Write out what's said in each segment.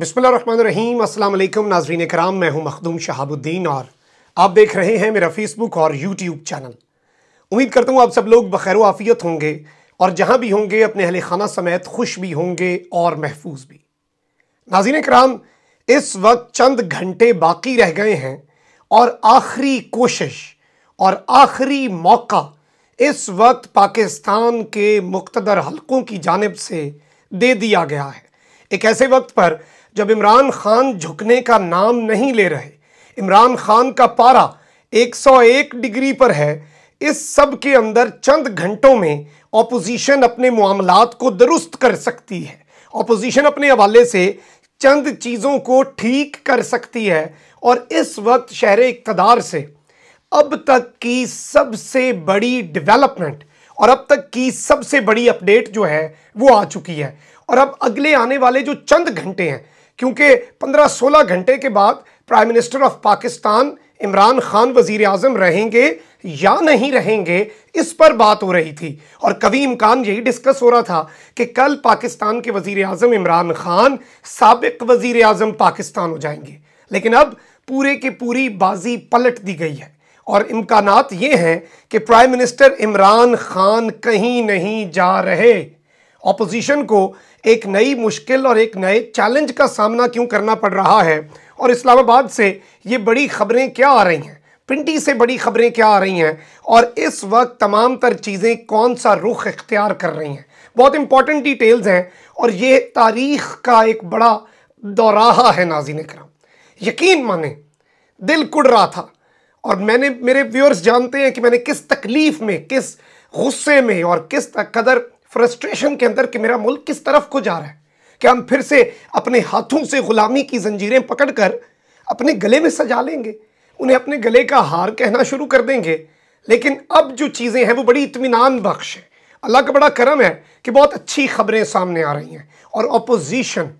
बिसमीम अल्लाम नाजरीन कराम मैं हूं मखदूम शहाबुद्दीन और आप देख रहे हैं मेरा फ़ेसबुक और यूट्यूब चैनल उम्मीद करता हूं आप सब लोग बखैर आफियत होंगे और जहां भी होंगे अपने अहल खाना समेत खुश भी होंगे और महफूज भी नाजीन कराम इस वक्त चंद घंटे बाकी रह गए हैं और आखिरी कोशिश और आखिरी मौका इस वक्त पाकिस्तान के मुख्तर हलकों की जानब से दे दिया गया है एक ऐसे वक्त पर जब इमरान खान झुकने का नाम नहीं ले रहे इमरान खान का पारा 101 डिग्री पर है इस सब के अंदर चंद घंटों में ऑपोजिशन अपने मामलात को दुरुस्त कर सकती है ऑपोजिशन अपने हवाले से चंद चीज़ों को ठीक कर सकती है और इस वक्त शहर इकतदार से अब तक की सबसे बड़ी डेवलपमेंट और अब तक की सबसे बड़ी अपडेट जो है वो आ चुकी है और अब अगले आने वाले जो चंद घंटे हैं क्योंकि 15-16 घंटे के बाद prime minister of Pakistan Imran Khan वजीर अजम रहेंगे या नहीं रहेंगे इस पर बात हो रही थी और कभी इम्कान यही डिस्कस हो रहा था कि कल पाकिस्तान के वजीर अजम इमरान खान सबक वजीर आजम पाकिस्तान हो जाएंगे लेकिन अब पूरे के पूरी बाजी पलट दी गई है और इम्कान ये हैं कि प्राइम मिनिस्टर इमरान खान कहीं नहीं जा रहे ऑपोजिशन को एक नई मुश्किल और एक नए चैलेंज का सामना क्यों करना पड़ रहा है और इस्लामाबाद से ये बड़ी खबरें क्या आ रही हैं पिंटी से बड़ी खबरें क्या आ रही हैं और इस वक्त तमाम तर चीज़ें कौन सा रुख इख्तियार कर रही हैं बहुत इंपॉर्टेंट डिटेल्स हैं और ये तारीख का एक बड़ा दौराहा है नाजिन कराम यकीन माने दिल कुड़ रहा था और मैंने मेरे व्यूअर्स जानते हैं कि मैंने किस तकलीफ़ में किस गुस्से में और किस कदर फ्रस्ट्रेशन के अंदर कि मेरा मुल्क किस तरफ को जा रहा है क्या हम फिर से अपने हाथों से गुलामी की जंजीरें पकड़कर अपने गले में सजा लेंगे उन्हें अपने गले का हार कहना शुरू कर देंगे लेकिन अब जो चीज़ें हैं वो बड़ी इतमान बख्श हैं अल्लाह का बड़ा करम है कि बहुत अच्छी खबरें सामने आ रही हैं और अपोजिशन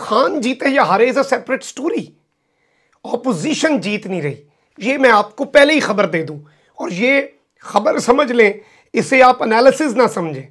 खान जीते या हारे is a separate story opposition जीत नहीं रही ये मैं आपको पहले ही खबर दे दूँ और ये खबर समझ लें इसे आप एनालिसिस ना समझें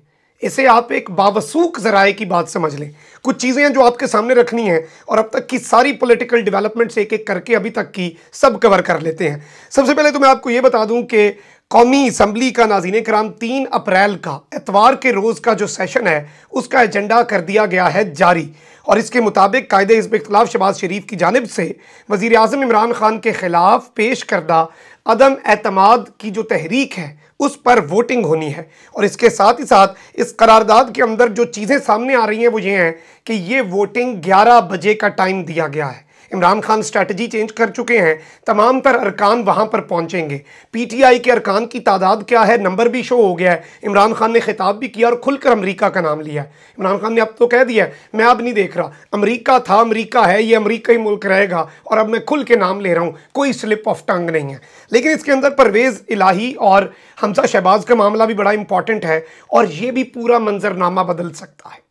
इसे आप एक बावसूख ज़राए की बात समझ लें कुछ चीज़ें हैं जो आपके सामने रखनी हैं और अब तक की सारी पॉलिटिकल डेवलपमेंट्स एक एक करके अभी तक की सब कवर कर लेते हैं सबसे पहले तो मैं आपको ये बता दूं कि कौमी असम्बली का नाजीन कराम तीन अप्रैल का एतवार के रोज़ का जो सेशन है उसका एजेंडा कर दिया गया है जारी और इसके मुताबिक कायदे इसब इख्तलाफ शबाज शरीफ की जानब से वज़ी अजम इमरान ख़ान के ख़िलाफ़ पेश करदा अदम अतमाद की जो तहरीक है उस पर वोटिंग होनी है और इसके साथ ही साथ इस करारदाद के अंदर जो चीज़ें सामने आ रही हैं वो ये हैं कि ये वोटिंग 11 बजे का टाइम दिया गया है इमरान खान स्ट्रेटजी चेंज कर चुके हैं तमाम तर अरकान वहाँ पर पहुँचेंगे पीटीआई के अरकान की तादाद क्या है नंबर भी शो हो गया है इमरान खान ने खिताब भी किया और खुलकर अमरीका का नाम लिया इमरान खान ने अब तो कह दिया है मैं अब नहीं देख रहा अमरीका था अमरीका है ये अमरीका ही मुल्क रहेगा और अब मैं खुल के नाम ले रहा हूँ कोई स्लिप ऑफ टंग नहीं है लेकिन इसके अंदर परवेज़ इलाही और हमसा शहबाज का मामला भी बड़ा इंपॉर्टेंट है और ये भी पूरा मंजरनामा बदल सकता है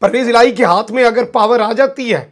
परवेज़ इलाही के हाथ में अगर पावर आ जाती है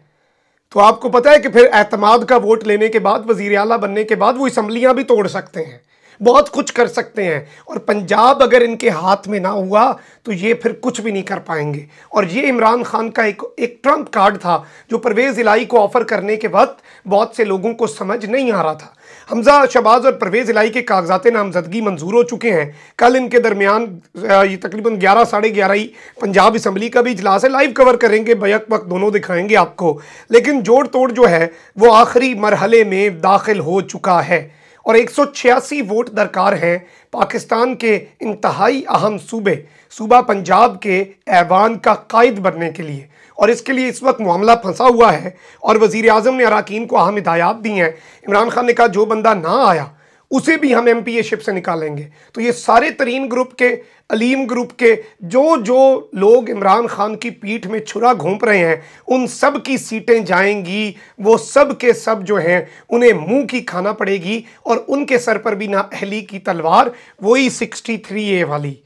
तो आपको पता है कि फिर एतमाद का वोट लेने के बाद वजीर अला बनने के बाद वो इसम्बलियाँ भी तोड़ सकते हैं बहुत कुछ कर सकते हैं और पंजाब अगर इनके हाथ में ना हुआ तो ये फिर कुछ भी नहीं कर पाएंगे और ये इमरान खान का एक एक ट्रम्प कार्ड था जो परवेज़ इलाई को ऑफ़र करने के वक्त बहुत से लोगों को समझ नहीं आ रहा था हमजा शबाज और परवेज़ इलाई के कागजात नामजदगी मंजूर हो चुके हैं कल इनके दरमियान ये तकरीबन ग्यारह साढ़े ग्यारह ही पंजाब इसम्बली का भी इजलास है लाइव कवर करेंगे बैक वक्त दोनों दिखाएंगे आपको लेकिन जोड़ तोड़ जो है वो आखिरी मरहले में दाखिल हो चुका है और छियासी वोट दरकार हैं पाकिस्तान के इंतहाई अहम सूबे सूबा पंजाब के ऐवान का कायद बनने के लिए और इसके लिए इस वक्त मामला फंसा हुआ है और वज़ी अजम ने अरकान को अहम हिदायत दी हैं इमरान खान ने कहा जो बंदा ना आया उसे भी हम एम एशिप से निकालेंगे तो ये सारे तरीन ग्रुप के अलीम ग्रुप के जो जो लोग इमरान खान की पीठ में छुरा घूम रहे हैं उन सब की सीटें जाएंगी वो सब के सब जो हैं उन्हें मुंह की खाना पड़ेगी और उनके सर पर भी ना अहली की तलवार वही सिक्सटी थ्री ए वाली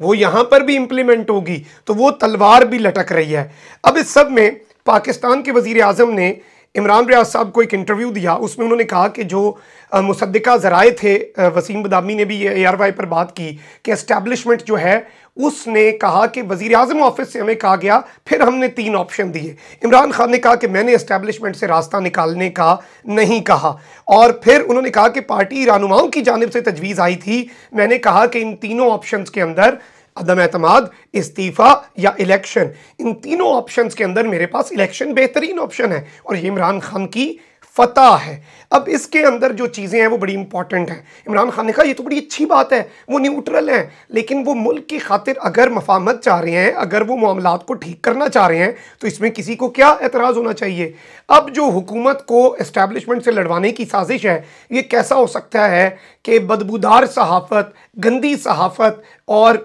वो यहाँ पर भी इम्प्लीमेंट होगी तो वो तलवार भी लटक रही है अब इस सब में पाकिस्तान के वज़ी अजम ने इमरान रियाज साहब को एक इंटरव्यू दिया उसमें उन्होंने कहा कि जो मुसदा ज़राए थे वसीम बदामी ने भी ये ए पर बात की कि इस्टेब्लिशमेंट जो है उसने कहा कि वज़ी अजम ऑफिस से हमें कहा गया फिर हमने तीन ऑप्शन दिए इमरान खान ने कहा कि मैंने इस्टेब्लिशमेंट से रास्ता निकालने का नहीं कहा और फिर उन्होंने कहा कि पार्टी रहनुमाओं की जानब से तजवीज़ आई थी मैंने कहा कि इन तीनों ऑप्शन के अंदर अदम एतमाद इस्तीफ़ा या इलेक्शन इन तीनों ऑप्शंस के अंदर मेरे पास इलेक्शन बेहतरीन ऑप्शन है और ये इमरान खान की फतह है अब इसके अंदर जो चीज़ें हैं वो बड़ी इंपॉर्टेंट हैं इमरान खान ने कहा ये तो बड़ी अच्छी बात है वो न्यूट्रल हैं लेकिन वो मुल्क की खातिर अगर मफामत चाह रहे हैं अगर वो मामला को ठीक करना चाह रहे हैं तो इसमें किसी को क्या एतराज़ होना चाहिए अब जो हुकूमत को इस्टेबलिशमेंट से लड़वाने की साजिश है ये कैसा हो सकता है कि बदबूदार सहाफ़त गंदी सहाफ़त और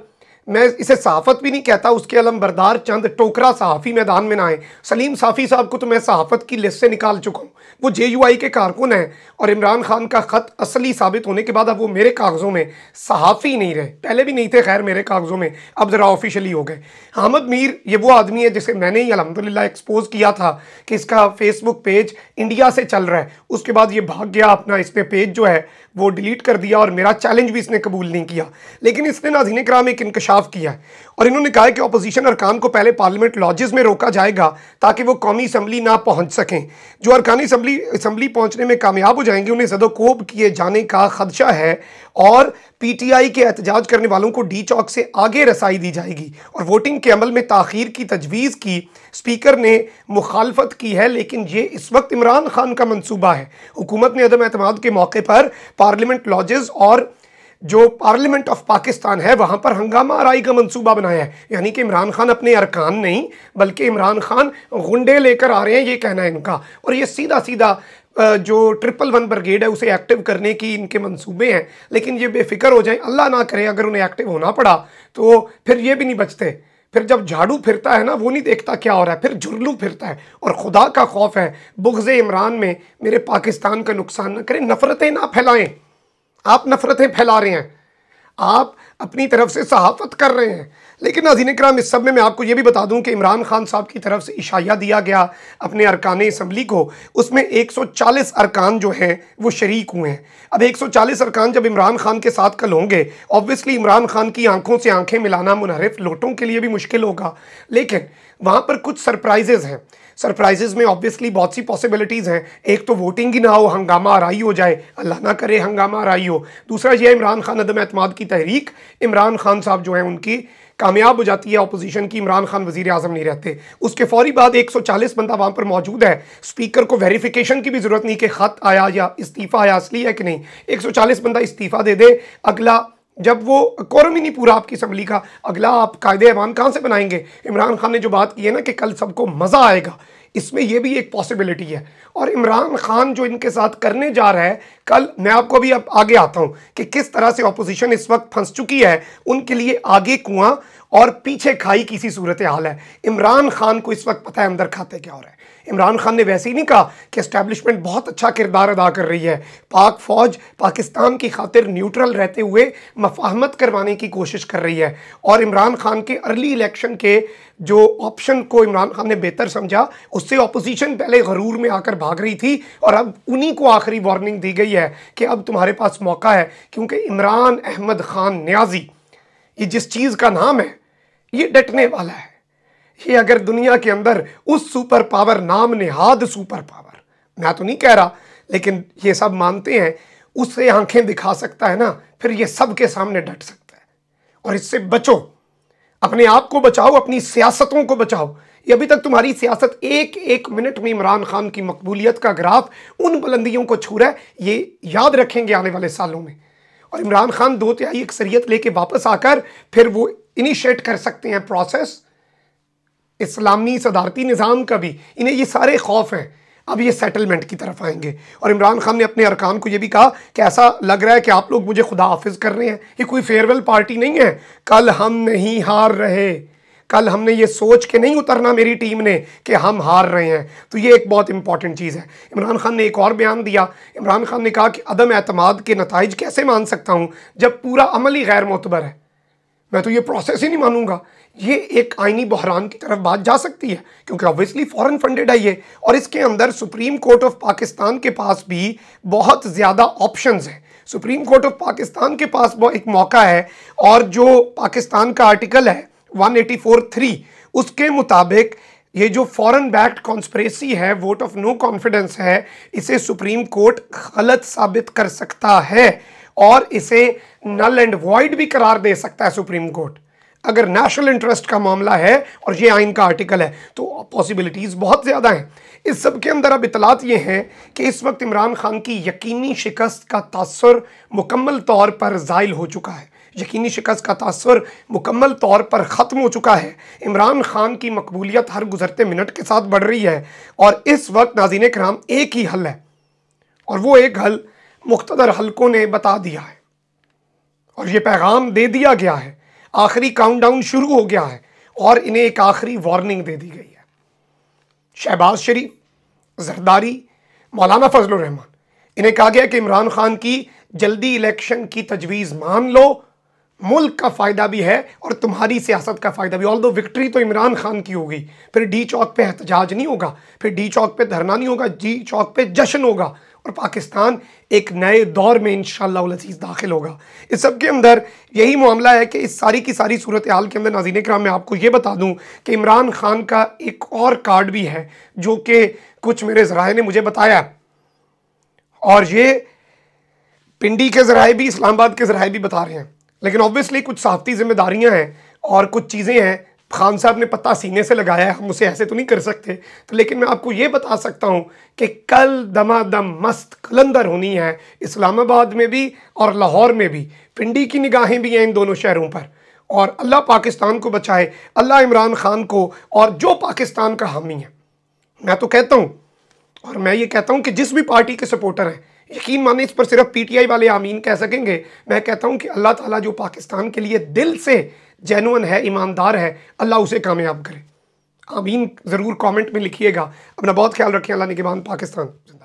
मैं इसे सहाफ़त भी नहीं कहता उसके अलम बरदार चंद टोकरा सहाफ़ी मैदान में ना आए सलीम साफ़ी साहब को तो मैं सहाफ़त की लिस्ट से निकाल चुका हूँ वो जे यू आई के कारकुन हैं और इमरान खान का ख़त असली साबित होने के बाद अब वो मेरे कागज़ों में सहाफ़ी नहीं रहे पहले भी नहीं थे खैर मेरे कागज़ों में अब ज़रा ऑफिशली हो गए हामद मीर ये वो आदमी है जिसे मैंने ही अलहमदिल्ला एक्सपोज़ किया था कि इसका फेसबुक पेज इंडिया से चल रहा है उसके बाद ये भाग गया अपना इसने पेज जो है वो डिलीट कर दिया और मेरा चैलेंज भी इसने कबूल नहीं किया लेकिन इसने नाजीन कराम एक इंकशाफ खिलाफ किया है और इन्होंने कहा है कि अपोजिशन अरकान को पहले पार्लियामेंट लॉजेस में रोका जाएगा ताकि वो कौमी असम्बली ना पहुंच सकें जो अरकानी असम्बली असम्बली पहुंचने में कामयाब हो जाएंगे उन्हें सदोकोब किए जाने का खदशा है और पीटीआई के एहतजाज करने वालों को डी चौक से आगे रसाई दी जाएगी और वोटिंग के अमल में ताखीर की तजवीज़ की स्पीकर ने मुखालफत की है लेकिन ये इस वक्त इमरान खान का मनसूबा है हुकूमत ने अदम अतमाद के मौके पर पार्लियामेंट लॉजेज़ और जो पार्लियामेंट ऑफ पाकिस्तान है वहाँ पर हंगामा आरई का मंसूबा बनाया है यानी कि इमरान खान अपने अरकान नहीं बल्कि इमरान खान गुंडे लेकर आ रहे हैं ये कहना है इनका और ये सीधा सीधा जो ट्रिपल वन ब्रिगेड है उसे एक्टिव करने की इनके मंसूबे हैं लेकिन ये बेफिक्र हो जाए अल्लाह ना करें अगर उन्हें एक्टिव होना पड़ा तो फिर ये भी नहीं बचते फिर जब झाड़ू फिरता है ना वो नहीं देखता क्या हो रहा है फिर झुरलू फिरता है और खुदा का खौफ है बुगज़ इमरान में मेरे पाकिस्तान का नुकसान ना करें नफ़रतें ना फैलाएं आप नफ़रतें फैला रहे हैं आप अपनी तरफ से सहाफत कर रहे हैं लेकिन नाजीन कराम इस सब में मैं आपको ये भी बता दूं कि इमरान खान साहब की तरफ से इशाया दिया गया अपने अरकान इसम्बली को उसमें 140 अरकान जो हैं वो शरीक हुए हैं अब 140 अरकान जब इमरान खान के साथ कल होंगे ऑब्वियसली इमरान खान की आंखों से आंखें मिलाना मुनहरफ लोटों के लिए भी मुश्किल होगा लेकिन वहाँ पर कुछ सरप्राइजेज़ हैं सरप्राइजेज में ऑब्वियसली बहुत सी पॉसिबिलिटीज़ हैं एक तो वोटिंग ही ना हो हंगामा आरई हो जाए अल्लाह ना करे हंगामा आरई हो दूसरा यह इमरान खान अदम अतमाद की तहरीक इमरान खान साहब जो है उनकी कामयाब हो जाती है अपोजिशन की इमरान खान वजीर आजम नहीं रहते उसके फौरी बाद 140 बंदा वहाँ पर मौजूद है स्पीकर को वेरिफिकेशन की भी ज़रूरत नहीं कि ख़त आया या इस्तीफ़ा आया असली है कि नहीं 140 बंदा इस्तीफ़ा दे दे अगला जब वो कौरम ही नहीं पूरा आपकी असम्बली का अगला आप कायदे ऐवान कहाँ से बनाएंगे इमरान खान ने जो बात की है ना कि कल सबको मज़ा आएगा इसमें यह भी एक पॉसिबिलिटी है और इमरान खान जो इनके साथ करने जा रहा है कल मैं आपको अभी अब आगे आता हूँ कि किस तरह से अपोजिशन इस वक्त फंस चुकी है उनके लिए आगे कुआं और पीछे खाई किसी सूरत हाल है इमरान खान को इस वक्त पता है अंदर खाते क्या हो रहा है इमरान खान ने वैसे ही नहीं कहा कि इस्टेब्लिशमेंट बहुत अच्छा किरदार अदा कर रही है पाक फ़ौज पाकिस्तान की खातिर न्यूट्रल रहते हुए मफाहमत करवाने की कोशिश कर रही है और इमरान खान के अर्ली इलेक्शन के जो ऑप्शन को इमरान खान ने बेहतर समझा उससे अपोजिशन पहले गरूर में आकर भाग रही थी और अब उन्हीं को आखिरी वार्निंग दी गई है कि अब तुम्हारे पास मौका है क्योंकि इमरान अहमद खान न्याजी ये जिस चीज़ का नाम है ये डटने वाला है ये अगर दुनिया के अंदर उस सुपर पावर नाम नेहाद सुपर पावर मैं तो नहीं कह रहा लेकिन ये सब मानते हैं उससे आंखें दिखा सकता है ना फिर ये सब के सामने डट सकता है और इससे बचो अपने आप को बचाओ अपनी सियासतों को बचाओ ये अभी तक तुम्हारी सियासत एक एक मिनट में इमरान खान की मकबूलियत का ग्राफ उन बुलंदियों को छू रहा है ये याद रखेंगे आने वाले सालों में और इमरान खान दो तिहाई अक्सरियत लेके वापस आकर फिर वो इनिशिएट कर सकते हैं प्रोसेस इस्लामी सदारती निज़ाम का भी इन्हें ये सारे खौफ हैं अब ये सेटलमेंट की तरफ आएंगे और इमरान खान ने अपने अरकान को ये भी कहा कि ऐसा लग रहा है कि आप लोग मुझे खुदा हाफिज कर रहे हैं ये कोई फेयरवेल पार्टी नहीं है कल हम नहीं हार रहे कल हमने ये सोच के नहीं उतरना मेरी टीम ने कि हम हार रहे हैं तो ये एक बहुत इंपॉर्टेंट चीज़ है इमरान खान ने एक और बयान दिया इमरान खान ने कहा कि अदम अतमाद के नतज कैसे मान सकता हूँ जब पूरा अमल ही गैर मोतबर है मैं तो ये प्रोसेस ही नहीं मानूंगा ये एक आईनी बहरान की तरफ बात जा सकती है क्योंकि ऑब्वियसली फॉरेन फंडेड है ये और इसके अंदर सुप्रीम कोर्ट ऑफ पाकिस्तान के पास भी बहुत ज़्यादा ऑप्शंस हैं सुप्रीम कोर्ट ऑफ पाकिस्तान के पास एक मौका है और जो पाकिस्तान का आर्टिकल है वन उसके मुताबिक ये जो फॉरेन बैक्ड कॉन्स्परेसी है वोट ऑफ नो कॉन्फिडेंस है इसे सुप्रीम कोर्ट गलत साबित कर सकता है और इसे नल एंड वॉइड भी करार दे सकता है सुप्रीम कोर्ट अगर नेशनल इंटरेस्ट का मामला है और ये आइन का आर्टिकल है तो पॉसिबिलिटीज़ बहुत ज़्यादा हैं इस सब के अंदर अब इतलात ये हैं कि इस वक्त इमरान खान की यकीनी शिकस्त का तासर मुकम्मल तौर पर ज़ायल हो चुका है यकीनी शिकस्त का तासर मुकम्मल तौर पर ख़त्म हो चुका है इमरान खान की मकबूलियत हर गुजरते मिनट के साथ बढ़ रही है और इस वक्त नाजीन कराम एक ही हल है और वो एक हल मुख्तर हलकों ने बता दिया है और ये पैगाम दे दिया गया है आखिरी काउंटडाउन शुरू हो गया है और इन्हें एक आखिरी वार्निंग दे दी गई है शहबाज शरीफ जरदारी मौलाना फजल रहमान इन्हें कहा गया कि इमरान खान की जल्दी इलेक्शन की तजवीज़ मान लो मुल्क का फ़ायदा भी है और तुम्हारी सियासत का फ़ायदा भी ऑल दो विक्ट्री तो इमरान खान की होगी फिर डी चौक पे एहतजाज नहीं होगा फिर डी चौक पे धरना नहीं होगा डी चौक पे जश्न होगा और पाकिस्तान एक नए दौर में इन शजीज़ दाखिल होगा इस सब के अंदर यही मामला है कि इस सारी की सारी सूरत हाल के अंदर नाजीन कराम मैं आपको ये बता दूँ कि इमरान खान का एक और कार्ड भी है जो कि कुछ मेरे ज़राए ने मुझे बताया और ये पिंडी के ज़राए भी इस्लामाबाद के ज़राए भी बता रहे हैं लेकिन ऑब्वियसली कुछ साफती ज़िम्मेदारियाँ हैं और कुछ चीज़ें हैं खान साहब ने पता सीने से लगाया है हम उसे ऐसे तो नहीं कर सकते तो लेकिन मैं आपको ये बता सकता हूँ कि कल दमादम मस्त कलंदर होनी है इस्लामाबाद में भी और लाहौर में भी पिंडी की निगाहें भी हैं इन दोनों शहरों पर और अल्लाह पाकिस्तान को बचाए अल्लाह इमरान खान को और जो पाकिस्तान का हामी है मैं तो कहता हूँ और मैं ये कहता हूँ कि जिस भी पार्टी के सपोर्टर हैं यकीन माने इस पर सिर्फ पीटीआई वाले आमीन कह सकेंगे मैं कहता हूँ कि अल्लाह ताला जो पाकिस्तान के लिए दिल से जैनुअन है ईमानदार है अल्लाह उसे कामयाब करे आमीन ज़रूर कमेंट में लिखिएगा अपना बहुत ख्याल रखें अल्लाह निगेबान पाकिस्तान